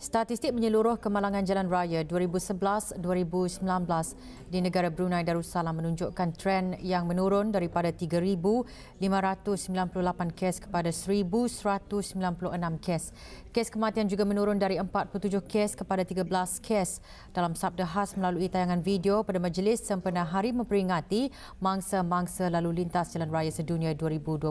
Statistik menyeluruh kemalangan jalan raya 2011-2019 di negara Brunei Darussalam menunjukkan tren yang menurun daripada 3,598 kes kepada 1,196 kes. Kes kematian juga menurun dari 47 kes kepada 13 kes dalam sabda khas melalui tayangan video pada majlis sempena hari memperingati mangsa-mangsa lalu lintas jalan raya sedunia 2020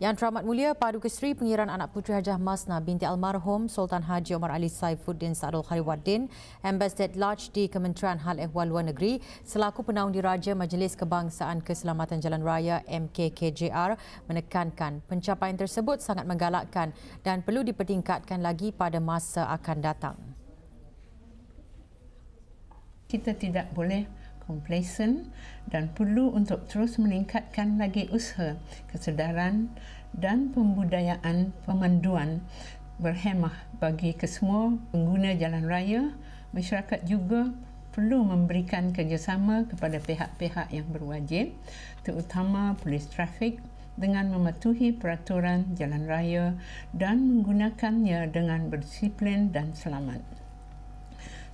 yang teramat mulia, Paduka Seri Pengiran Anak Puteri Hajah Masna binti Almarhum Sultan Haji Omar Ali Saifuddin Sa'adul Khariwaddin, Ambassador at Large di Kementerian Hal Ehwal Luar Negeri, selaku penaung diraja Majlis Kebangsaan Keselamatan Jalan Raya MKKJR menekankan pencapaian tersebut sangat menggalakkan dan perlu dipertingkatkan lagi pada masa akan datang. Kita tidak boleh complacent dan perlu untuk terus meningkatkan lagi usaha kesedaran dan pembudayaan pemanduan berhemah bagi kesemua pengguna jalan raya. Masyarakat juga perlu memberikan kerjasama kepada pihak-pihak yang berwajib terutama polis trafik dengan mematuhi peraturan jalan raya dan menggunakannya dengan bersiplin dan selamat.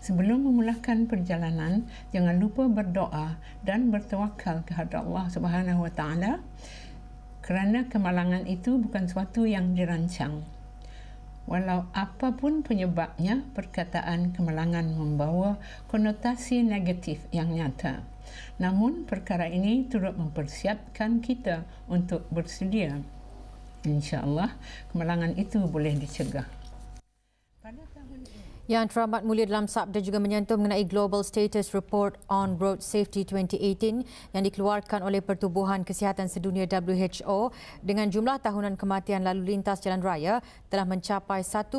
Sebelum memulakan perjalanan, jangan lupa berdoa dan bertawakal kehadap Allah Subhanahu Wa Taala kerana kemalangan itu bukan suatu yang dirancang. Walau apapun penyebabnya, perkataan kemalangan membawa konotasi negatif yang nyata. Namun perkara ini turut mempersiapkan kita untuk bersedia. InsyaAllah kemalangan itu boleh dicegah. Pada yang teramat mulia dalam sabda juga menyentuh mengenai Global Status Report on Road Safety 2018 yang dikeluarkan oleh Pertubuhan Kesihatan Sedunia WHO dengan jumlah tahunan kematian lalu lintas jalan raya telah mencapai 1.35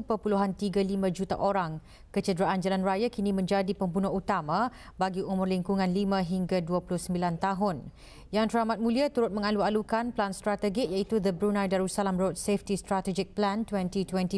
juta orang Kecederaan jalan raya kini menjadi pembunuh utama bagi umur lingkungan 5 hingga 29 tahun. Yang Teramat Mulia turut mengalu-alukan plan strategi iaitu The Brunei Darussalam Road Safety Strategic Plan 2025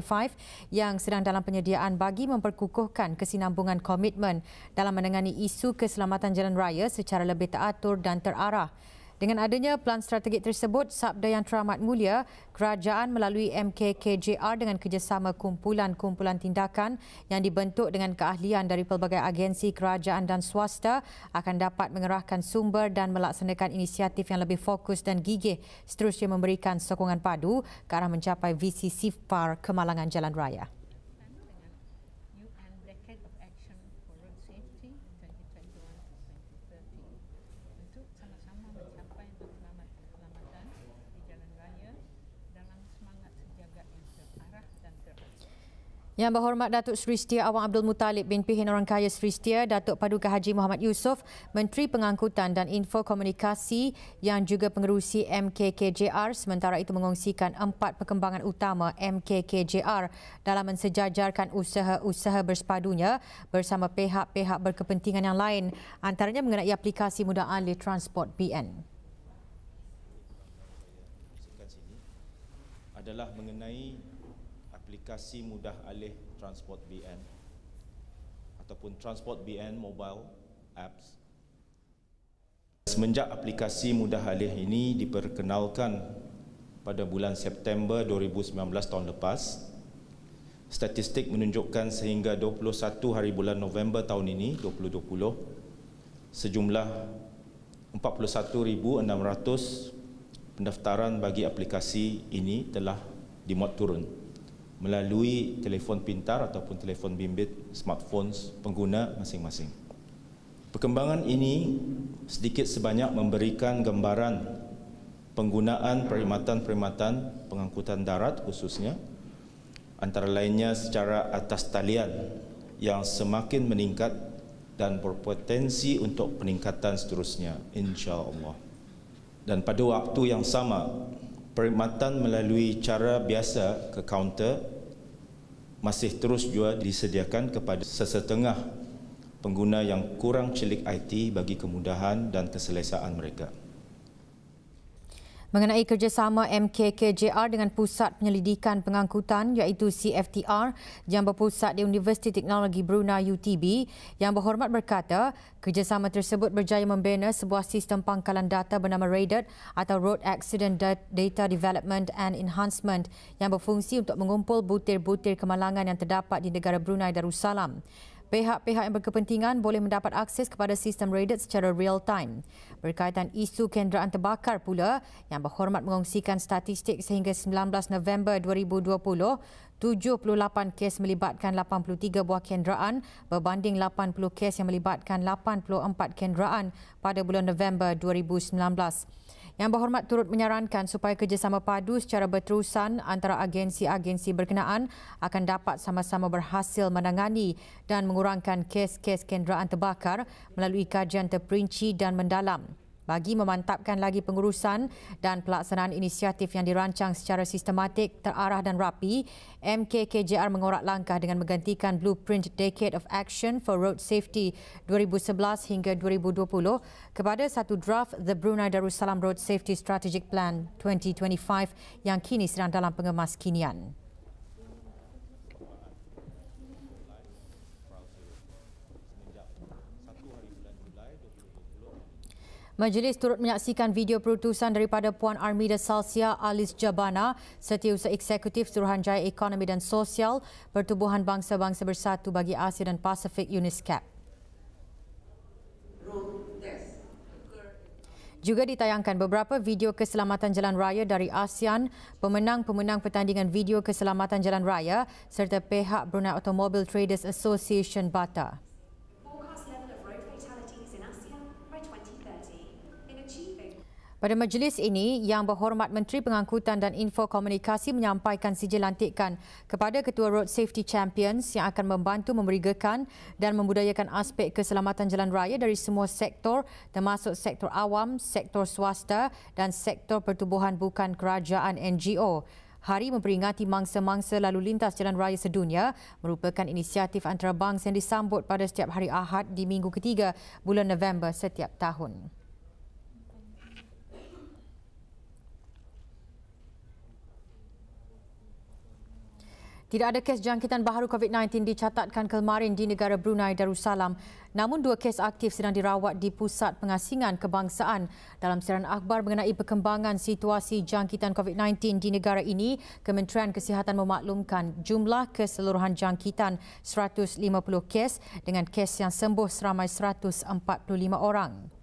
yang sedang dalam penyediaan bagi memperkukuhkan kesinambungan komitmen dalam menangani isu keselamatan jalan raya secara lebih teratur dan terarah. Dengan adanya pelan strategik tersebut, Sabda Yang Teramat Mulia, kerajaan melalui MKKJR dengan kerjasama kumpulan-kumpulan tindakan yang dibentuk dengan keahlian dari pelbagai agensi kerajaan dan swasta akan dapat mengerahkan sumber dan melaksanakan inisiatif yang lebih fokus dan gigih seterusnya memberikan sokongan padu ke arah mencapai visi SIFPAR kemalangan jalan raya. Yang berhormat Datuk Seri Setia Awang Abdul Mutalib bin Pihin Orang Kaya Seri Setia, Datuk Paduka Haji Muhammad Yusof, Menteri Pengangkutan dan Info Komunikasi yang juga pengerusi MKKJR sementara itu mengongsikan empat perkembangan utama MKKJR dalam mensejajarkan usaha-usaha bersepadunya bersama pihak-pihak berkepentingan yang lain antaranya mengenai aplikasi mudah alih transport BN. Adalah mengenai Aplikasi mudah alih transport BN ataupun transport BN mobile apps. Semenjak aplikasi mudah alih ini diperkenalkan pada bulan September 2019 tahun lepas, statistik menunjukkan sehingga 21 hari bulan November tahun ini 2020 sejumlah 41,600 pendaftaran bagi aplikasi ini telah dimuat turun melalui telefon pintar ataupun telefon bimbit smartphone pengguna masing-masing. Perkembangan ini sedikit sebanyak memberikan gambaran penggunaan perkhidmatan-perkhidmatan pengangkutan darat khususnya antara lainnya secara atas talian yang semakin meningkat dan berpotensi untuk peningkatan seterusnya insya-Allah. Dan pada waktu yang sama, perkhidmatan melalui cara biasa ke kaunter masih terus juga disediakan kepada sesetengah pengguna yang kurang celik IT bagi kemudahan dan keselesaan mereka mengenai kerjasama MKKJR dengan Pusat Penyelidikan Pengangkutan iaitu CFTR yang berpusat di Universiti Teknologi Brunei UTB yang berhormat berkata kerjasama tersebut berjaya membina sebuah sistem pangkalan data bernama RADAT atau Road Accident Data Development and Enhancement yang berfungsi untuk mengumpul butir-butir kemalangan yang terdapat di negara Brunei Darussalam pihak-pihak yang berkepentingan boleh mendapat akses kepada sistem radar secara real-time. Berkaitan isu kenderaan terbakar pula yang berhormat mengongsikan statistik sehingga 19 November 2020, 78 kes melibatkan 83 buah kenderaan berbanding 80 kes yang melibatkan 84 kenderaan pada bulan November 2019. Yang Berhormat turut menyarankan supaya kerjasama padu secara berterusan antara agensi-agensi berkenaan akan dapat sama-sama berhasil menangani dan mengurangkan kes-kes kenderaan terbakar melalui kajian terperinci dan mendalam bagi memantapkan lagi pengurusan dan pelaksanaan inisiatif yang dirancang secara sistematik, terarah dan rapi, MKKJR mengorak langkah dengan menggantikan Blueprint Decade of Action for Road Safety 2011 hingga 2020 kepada satu draft The Brunei Darussalam Road Safety Strategic Plan 2025 yang kini sedang dalam pengemaskinian. Majlis turut menyaksikan video perutusan daripada Puan Armida Salsia Alis Jabana, Setiausaha Eksekutif Suruhanjaya Ekonomi dan Sosial Pertubuhan Bangsa-Bangsa Bersatu bagi Asia dan Pasifik UNISCAP. Juga ditayangkan beberapa video keselamatan jalan raya dari ASEAN, pemenang-pemenang pertandingan video keselamatan jalan raya serta pihak Brunei Automobile Traders Association Bata. Pada majlis ini, Yang Berhormat Menteri Pengangkutan dan Info Komunikasi menyampaikan sijil lantikan kepada Ketua Road Safety Champions yang akan membantu memerigakan dan membudayakan aspek keselamatan jalan raya dari semua sektor termasuk sektor awam, sektor swasta dan sektor pertubuhan bukan kerajaan NGO. Hari memperingati mangsa-mangsa lalu lintas jalan raya sedunia merupakan inisiatif antarabangsa yang disambut pada setiap hari Ahad di minggu ketiga bulan November setiap tahun. Tidak ada kes jangkitan baru COVID-19 dicatatkan kemarin di negara Brunei Darussalam. Namun dua kes aktif sedang dirawat di Pusat Pengasingan Kebangsaan. Dalam siaran akhbar mengenai perkembangan situasi jangkitan COVID-19 di negara ini, Kementerian Kesihatan memaklumkan jumlah keseluruhan jangkitan 150 kes dengan kes yang sembuh seramai 145 orang.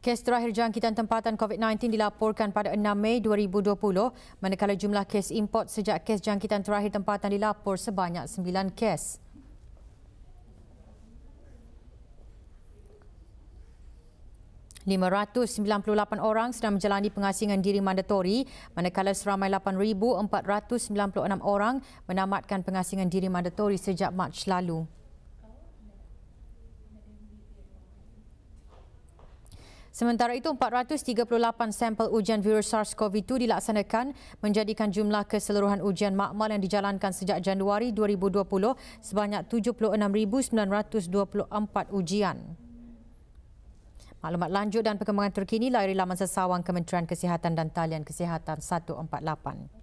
Kes terakhir jangkitan tempatan COVID-19 dilaporkan pada 6 Mei 2020, manakala jumlah kes import sejak kes jangkitan terakhir tempatan dilapor sebanyak 9 kes. orang sedang menjalani pengasingan diri mandatori, manakala seramai 8,496 orang menamatkan pengasingan diri mandatori sejak Mac lalu. Sementara itu, 438 sampel ujian virus SARS-CoV-2 dilaksanakan menjadikan jumlah keseluruhan ujian makmal yang dijalankan sejak Januari 2020 sebanyak 76,924 ujian. Maklumat lanjut dan perkembangan terkini lahir laman sesawang Kementerian Kesihatan dan Talian Kesihatan 148.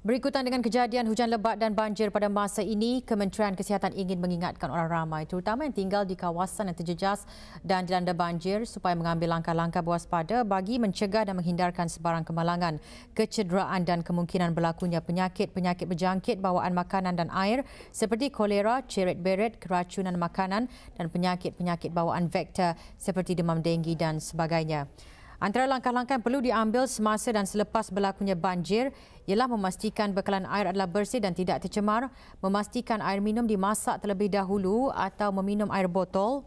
Berikutan dengan kejadian hujan lebat dan banjir pada masa ini, Kementerian Kesihatan ingin mengingatkan orang ramai terutama yang tinggal di kawasan yang terjejas dan dilanda banjir supaya mengambil langkah-langkah waspada bagi mencegah dan menghindarkan sebarang kemalangan, kecederaan dan kemungkinan berlakunya penyakit-penyakit berjangkit bawaan makanan dan air seperti kolera, ceret beret, keracunan makanan dan penyakit-penyakit bawaan vektor seperti demam denggi dan sebagainya. Antara langkah-langkah yang perlu diambil semasa dan selepas berlakunya banjir ialah memastikan bekalan air adalah bersih dan tidak tercemar, memastikan air minum dimasak terlebih dahulu atau meminum air botol,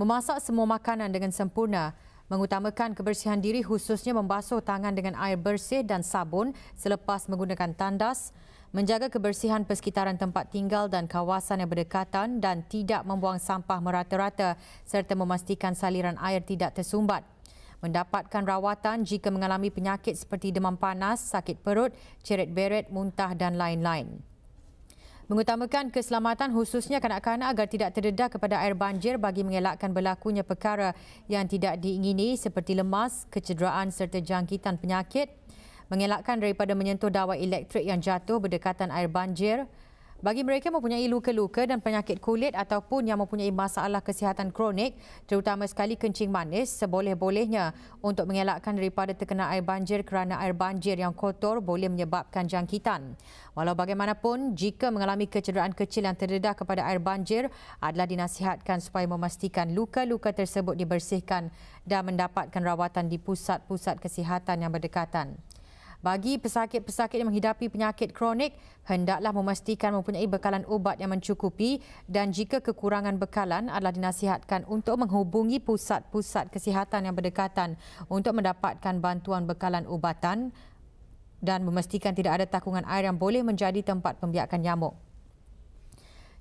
memasak semua makanan dengan sempurna, mengutamakan kebersihan diri khususnya membasuh tangan dengan air bersih dan sabun selepas menggunakan tandas, menjaga kebersihan persekitaran tempat tinggal dan kawasan yang berdekatan dan tidak membuang sampah merata-rata serta memastikan saliran air tidak tersumbat mendapatkan rawatan jika mengalami penyakit seperti demam panas, sakit perut, ceret beret, muntah dan lain-lain. Mengutamakan keselamatan khususnya kanak-kanak agar tidak terdedah kepada air banjir bagi mengelakkan berlakunya perkara yang tidak diingini seperti lemas, kecederaan serta jangkitan penyakit, mengelakkan daripada menyentuh dawai elektrik yang jatuh berdekatan air banjir, bagi mereka mempunyai luka-luka dan penyakit kulit ataupun yang mempunyai masalah kesihatan kronik, terutama sekali kencing manis, seboleh-bolehnya untuk mengelakkan daripada terkena air banjir kerana air banjir yang kotor boleh menyebabkan jangkitan. Walau bagaimanapun, jika mengalami kecederaan kecil yang terdedah kepada air banjir, adalah dinasihatkan supaya memastikan luka-luka tersebut dibersihkan dan mendapatkan rawatan di pusat-pusat kesihatan yang berdekatan. Bagi pesakit-pesakit yang menghidapi penyakit kronik, hendaklah memastikan mempunyai bekalan ubat yang mencukupi dan jika kekurangan bekalan adalah dinasihatkan untuk menghubungi pusat-pusat kesihatan yang berdekatan untuk mendapatkan bantuan bekalan ubatan dan memastikan tidak ada takungan air yang boleh menjadi tempat pembiakan nyamuk.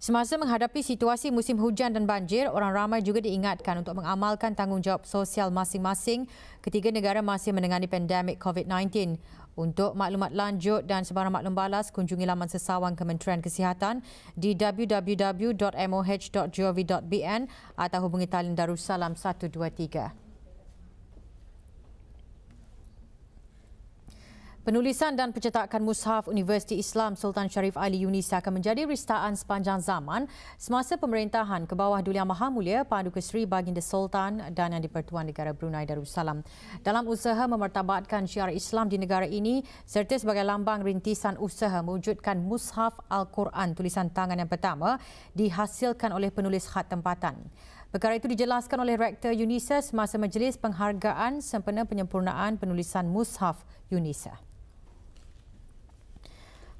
Semasa menghadapi situasi musim hujan dan banjir, orang ramai juga diingatkan untuk mengamalkan tanggungjawab sosial masing-masing ketika negara masih menangani pandemik COVID-19. Untuk maklumat lanjut dan sebarang maklum balas, kunjungi laman sesawang Kementerian Kesihatan di www.moh.gov.bn atau hubungi talian Darussalam 123. Penulisan dan pencetakan mushaf Universiti Islam Sultan Sharif Ali Yunis akan menjadi ristaan sepanjang zaman semasa pemerintahan ke bawah Duli Yang Maha Mulia Paduka Seri Baginda Sultan dan Yang Dipertuan Negara Brunei Darussalam. Dalam usaha memertabatkan syiar Islam di negara ini serta sebagai lambang rintisan usaha mewujudkan mushaf Al-Quran tulisan tangan yang pertama dihasilkan oleh penulis khat tempatan. Perkara itu dijelaskan oleh Rektor UNISA semasa Majlis Penghargaan Sempena Penyempurnaan Penulisan Mushaf UNISA.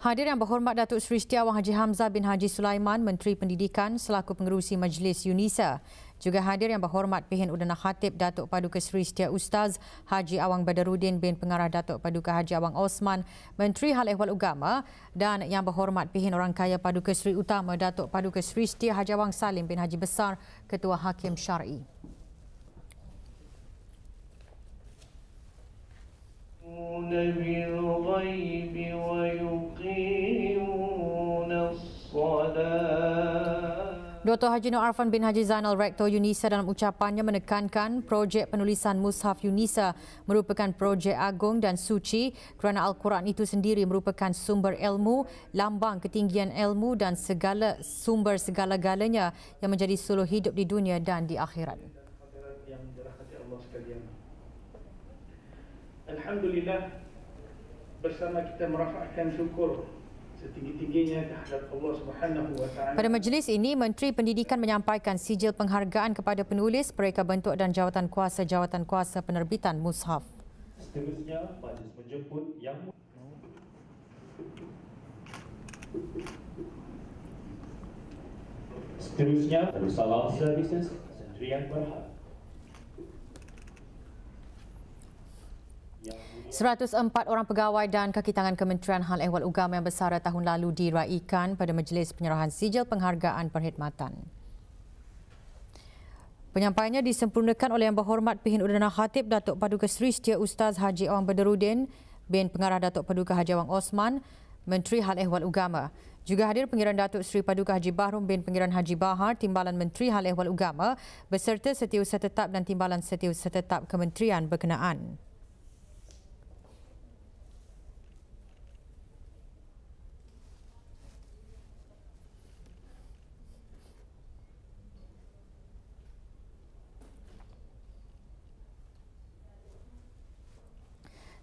Hadir yang berhormat Datuk Seri Setiawang Haji Hamzah bin Haji Sulaiman, Menteri Pendidikan selaku pengerusi Majlis UNISA. Juga hadir yang berhormat Pihin Udana Khatib Datuk Paduka Seri Setia Ustaz Haji Awang Badarudin bin Pengarah Datuk Paduka Haji Awang Osman, Menteri Hal Ehwal Ugama dan yang berhormat Pihin Orang Kaya Paduka Seri Utama Datuk Paduka Seri Setia Haji Awang Salim bin Haji Besar, Ketua Hakim Syari'. Dr. Haji Nur Arfan bin Haji Zainal, Rektor UNISA dalam ucapannya menekankan projek penulisan Mushaf UNISA merupakan projek agung dan suci kerana Al-Quran itu sendiri merupakan sumber ilmu, lambang ketinggian ilmu dan segala sumber segala-galanya yang menjadi suluh hidup di dunia dan di akhirat. Alhamdulillah bersama kita merafakkan syukur setinggi-tingginya kehadap Allah Subhanahu wa taala. Pada majlis ini Menteri Pendidikan menyampaikan sijil penghargaan kepada penulis, mereka bentuk dan jawatan kuasa jawatan kuasa penerbitan mushaf. Seterusnya majlis menjemput yang Seterusnya, Salam Services, Sentri yang berhak. 104 orang pegawai dan kakitangan Kementerian Hal Ehwal Ugama yang bersara tahun lalu diraihkan pada Majlis Penyerahan Sijil Penghargaan Perkhidmatan. Penyampaiannya disempurnakan oleh Yang Berhormat Pihin Udana Khatib Datuk Paduka Seri Setia Ustaz Haji Awang Badarudin bin Pengarah Datuk Paduka Haji Awang Osman, Menteri Hal Ehwal Ugama. Juga hadir Pengiran Datuk Seri Paduka Haji Bahrum bin Pengiran Haji Bahar, Timbalan Menteri Hal Ehwal Ugama, beserta Setiausaha Tetap dan Timbalan Setiausaha Tetap Kementerian berkenaan.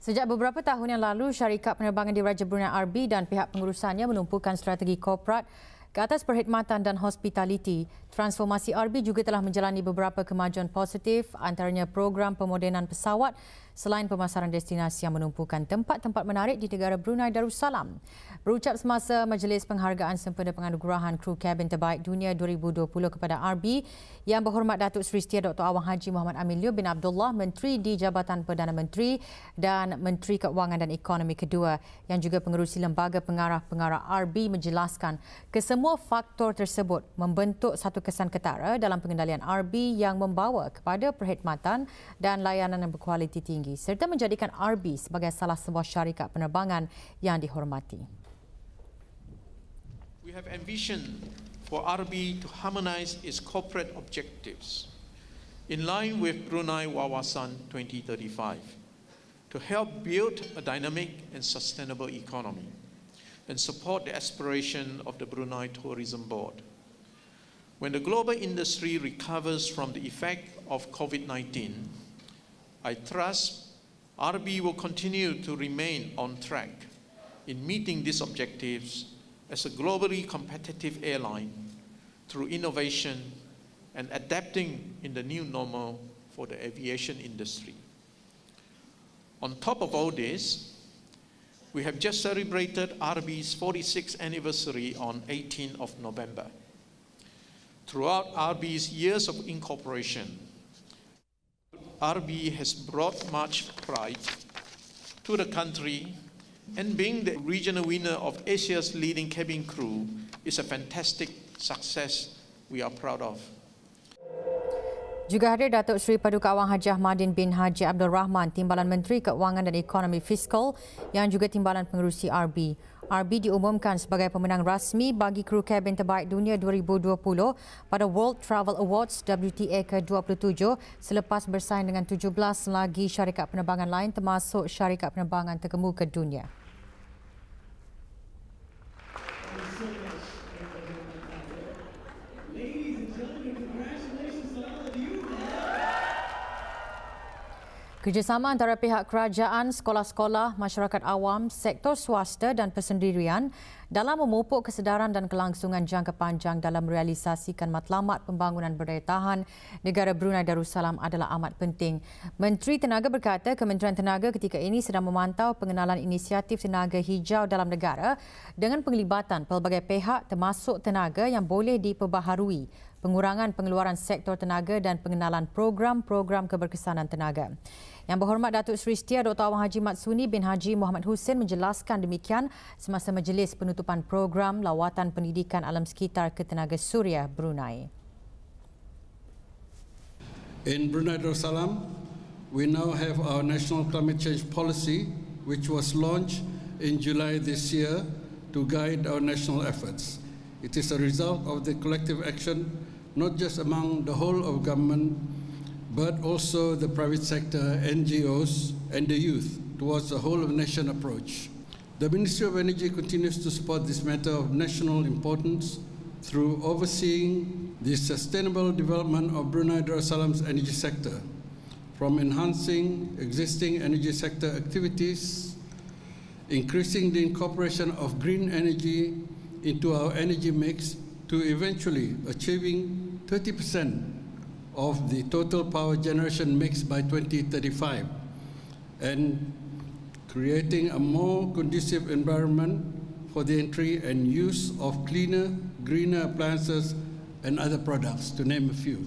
Sejak beberapa tahun yang lalu, syarikat penerbangan di Raja Brunei RB dan pihak pengurusannya menumpukan strategi korporat ke atas perkhidmatan dan hospitaliti. Transformasi RB juga telah menjalani beberapa kemajuan positif antaranya program pemodenan pesawat selain pemasaran destinasi yang menumpukan tempat-tempat menarik di negara Brunei Darussalam. Berucap semasa Majlis Penghargaan Sempena Penganugerahan Kru Kabin Terbaik Dunia 2020 kepada RB yang berhormat Datuk Seri Setia Dr. Awang Haji Muhammad Amilio bin Abdullah, Menteri di Jabatan Perdana Menteri dan Menteri Keuangan dan Ekonomi Kedua yang juga pengerusi Lembaga Pengarah-Pengarah RB menjelaskan kesemua faktor tersebut membentuk satu kesan ketara dalam pengendalian RB yang membawa kepada perkhidmatan dan layanan yang berkualiti tinggi tinggi serta menjadikan RB sebagai salah sebuah syarikat penerbangan yang dihormati. We have ambition for RB to harmonize its corporate objectives in line with Brunei Wawasan 2035 to help build a dynamic and sustainable economy and support the aspiration of the Brunei Tourism Board. When the global industry recovers from the effect of COVID-19, I trust RB will continue to remain on track in meeting these objectives as a globally competitive airline through innovation and adapting in the new normal for the aviation industry. On top of all this, we have just celebrated RB's 46th anniversary on 18th of November. Throughout RB's years of incorporation, RB has brought much pride to the country, and being the regional winner of Asia's leading cabin crew is a fantastic success we are proud of. Juga hadir Datuk Seri Paduka Awang Haji Ahmadin bin Haji Abdul Rahman, Timbalan Menteri Keuangan dan Ekonomi Fiskal yang juga Timbalan Pengerusi RB. RB diumumkan sebagai pemenang rasmi bagi kru kabin terbaik dunia 2020 pada World Travel Awards WTA ke-27 selepas bersaing dengan 17 lagi syarikat penerbangan lain termasuk syarikat penerbangan terkemuka dunia. Kerjasama antara pihak kerajaan, sekolah-sekolah, masyarakat awam, sektor swasta dan persendirian dalam memupuk kesedaran dan kelangsungan jangka panjang dalam realisasikan matlamat pembangunan berdaya tahan negara Brunei Darussalam adalah amat penting. Menteri Tenaga berkata Kementerian Tenaga ketika ini sedang memantau pengenalan inisiatif tenaga hijau dalam negara dengan penglibatan pelbagai pihak termasuk tenaga yang boleh diperbaharui pengurangan pengeluaran sektor tenaga dan pengenalan program-program keberkesanan tenaga. Yang berhormat Datuk Seri Setia Dr. Awang Haji Matsuni bin Haji Muhammad Hussein menjelaskan demikian semasa majlis penutupan program lawatan pendidikan alam sekitar ketenaga suria Brunei. In Brunei Darussalam, we now have our national climate change policy which was launched in July this year to guide our national efforts. It is a result of the collective action not just among the whole of government but also the private sector, NGOs, and the youth towards a whole of nation approach. The Ministry of Energy continues to support this matter of national importance through overseeing the sustainable development of Brunei Darussalam's energy sector, from enhancing existing energy sector activities, increasing the incorporation of green energy into our energy mix, to eventually achieving 30 percent of the total power generation mix by 2035 and creating a more conducive environment for the entry and use of cleaner, greener appliances and other products, to name a few.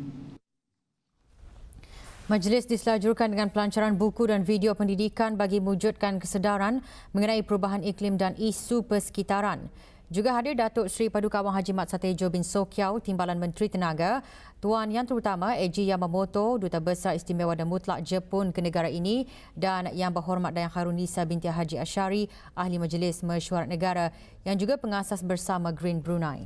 Majlis diselajurkan dengan pelancaran buku dan video pendidikan bagi mewujudkan kesedaran mengenai perubahan iklim dan isu persekitaran. Juga hadir Datuk Seri Paduka Wang Haji Mat Satejo bin Sokiau, Timbalan Menteri Tenaga, Tuan Yang Terutama Eji Yamamoto, Duta Besar Istimewa dan Mutlak Jepun ke negara ini dan Yang Berhormat Dayang Harunisa binti Haji Ashari, Ahli Majlis Mesyuarat Negara yang juga pengasas bersama Green Brunei.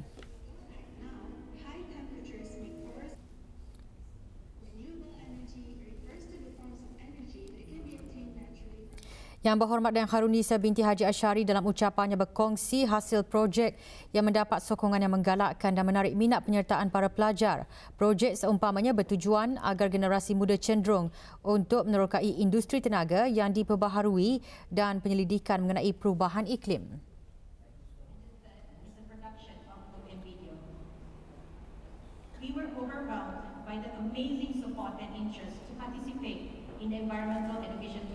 Yang berhormat dan karuni saya binti Haji Ashari dalam ucapannya berkongsi hasil projek yang mendapat sokongan yang menggalakkan dan menarik minat penyertaan para pelajar. Projek seumpamanya bertujuan agar generasi muda cenderung untuk menerokai industri tenaga yang diperbaharui dan penyelidikan mengenai perubahan iklim. We were overwhelmed by the amazing support and interest to participate in the environmental education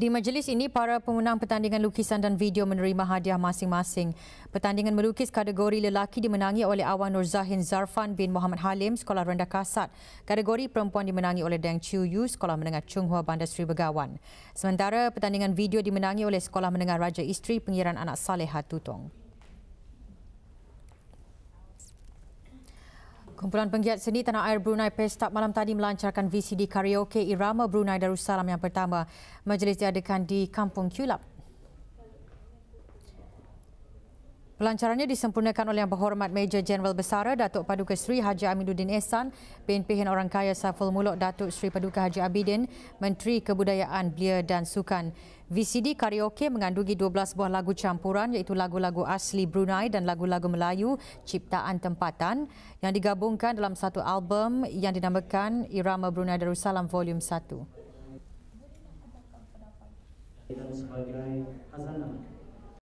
Di majlis ini, para pemenang pertandingan lukisan dan video menerima hadiah masing-masing. Pertandingan melukis kategori lelaki dimenangi oleh Awan Nur Zahin Zarfan bin Muhammad Halim, Sekolah Rendah Kasat. Kategori perempuan dimenangi oleh Deng Chiu Yu, Sekolah Menengah Chung Hua Bandar Seri Begawan. Sementara, pertandingan video dimenangi oleh Sekolah Menengah Raja Isteri Pengiran Anak Saleh Hatutong. Tutong. Kumpulan penggiat seni Tanah Air Brunei Pesta malam tadi melancarkan VCD karaoke Irama Brunei Darussalam yang pertama. Majlis diadakan di Kampung Kulap. Pelancarannya disempurnakan oleh Yang Berhormat Major General Besara Datuk Paduka Seri Haji Aminuddin Ehsan, pimpin orang kaya Saful Mulok Datuk Seri Paduka Haji Abidin, Menteri Kebudayaan, Belia dan Sukan. VCD karaoke mengandungi 12 buah lagu campuran iaitu lagu-lagu asli Brunei dan lagu-lagu Melayu ciptaan tempatan yang digabungkan dalam satu album yang dinamakan Irama Brunei Darussalam Volume 1. Kita sebagai khazanah